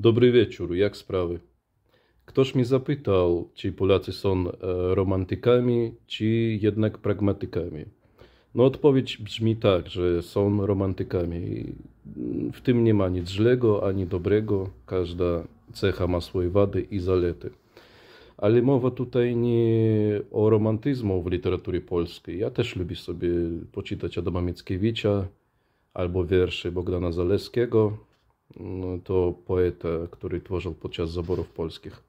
Dobry wieczór, jak sprawy? Ktoś mi zapytał, czy Polacy są e, romantykami, czy jednak pragmatykami. No odpowiedź brzmi tak, że są romantykami. W tym nie ma nic złego ani dobrego. Każda cecha ma swoje wady i zalety. Ale mowa tutaj nie o romantyzmu w literaturze polskiej. Ja też lubię sobie poczytać Adama Mickiewicza albo wiersze Bogdana Zaleskiego no, to poeta, który tworzył podczas zaborów polskich.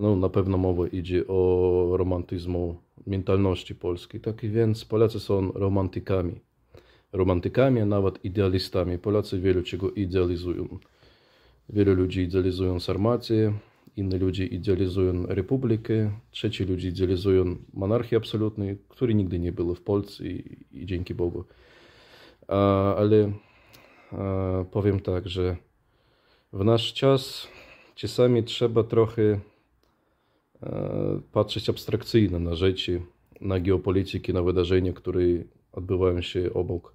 No, na pewno mowa idzie o romantyzmu mentalności polskiej. Tak więc Polacy są romantykami. Romantykami, a nawet idealistami. Polacy wielu czego idealizują. Wielu ludzi idealizują Sarmację, inni ludzie idealizują republikę, trzeci ludzie idealizują monarchię absolutną, której nigdy nie było w Polsce i, i dzięki Bogu. A, ale powiem tak, że w nasz czas czasami trzeba trochę e, patrzeć abstrakcyjnie na rzeczy, na geopolityki, na wydarzenia, które odbywają się obok.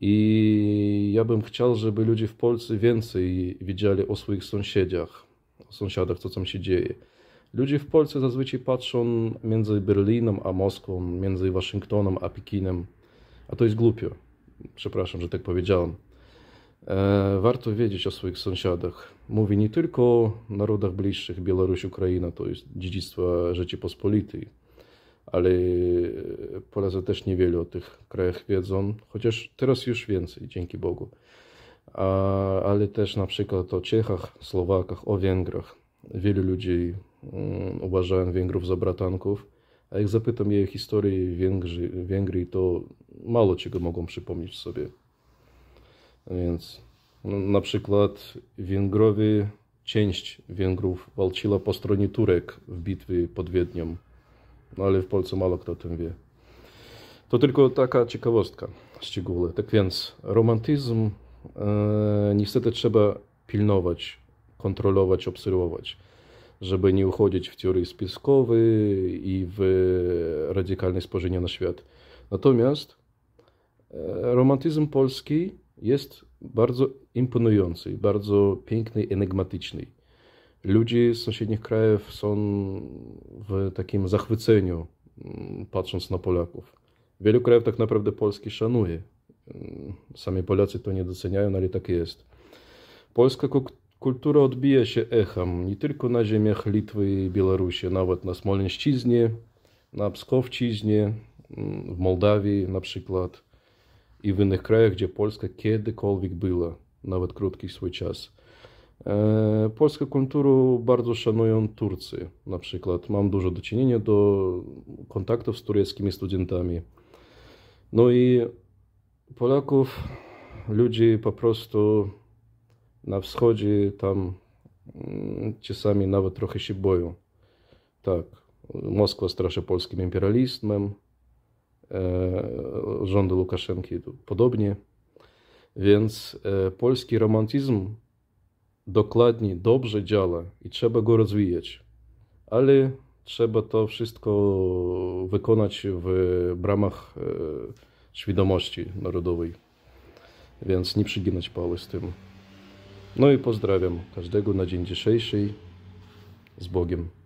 I ja bym chciał, żeby ludzie w Polsce więcej widzieli o swoich sąsiadach, o sąsiadach, co tam się dzieje. Ludzie w Polsce zazwyczaj patrzą między Berlinem a Moskwą, między Waszyngtonem a Pekinem, a to jest głupio. Przepraszam, że tak powiedziałem. E, warto wiedzieć o swoich sąsiadach. Mówi nie tylko o narodach bliższych, Białoruś, Ukraina, to jest dziedzictwo Rzeczypospolitej, ale e, Polacy też niewiele o tych krajach wiedzą, chociaż teraz już więcej, dzięki Bogu. ale też na przykład o Czechach, Słowakach, o Węgrach. Wielu ludzi mm, uważają Węgrów za bratanków, a jak zapytam je o historię Węgry, Węgry to mało czego mogą przypomnieć sobie więc no, na przykład Węgrowie, część Węgrów walczyła po stronie Turek w bitwie pod Wiedniem. No ale w Polsce mało kto o tym wie. To tylko taka ciekawostka szczegóły. Tak więc romantyzm e, niestety trzeba pilnować, kontrolować, obserwować, żeby nie uchodzić w teorie spiskowy i w radykalne spojrzenie na świat. Natomiast e, romantyzm polski jest bardzo imponującej, bardzo pięknej, enigmatycznej. Ludzie z sąsiednich krajów są w takim zachwyceniu, mm, patrząc na Polaków. Wielu krajów tak naprawdę Polski szanuje. Mm, sami Polacy to nie doceniają, ale tak jest. Polska kultura odbija się echem nie tylko na ziemiach Litwy i Białorusi, nawet na Smoleńszczyźnie, na Pskowczyźnie, mm, w Mołdawii na przykład – i w innych krajach, gdzie Polska kiedykolwiek była, nawet krótki swój czas. E, polską kulturę bardzo szanują Turcy na przykład. Mam dużo do czynienia do kontaktów z tureckimi studentami. No i Polaków, ludzi po prostu na wschodzie tam mm, czasami nawet trochę się boją. Tak, Moskwa straszy polskim imperializmem, E, rządu Łukaszenki podobnie. Więc e, polski romantyzm dokładnie dobrze działa i trzeba go rozwijać. Ale trzeba to wszystko wykonać w ramach e, świadomości narodowej. Więc nie przyginać pały z tym. No i pozdrawiam każdego na dzień dzisiejszy. Z Bogiem.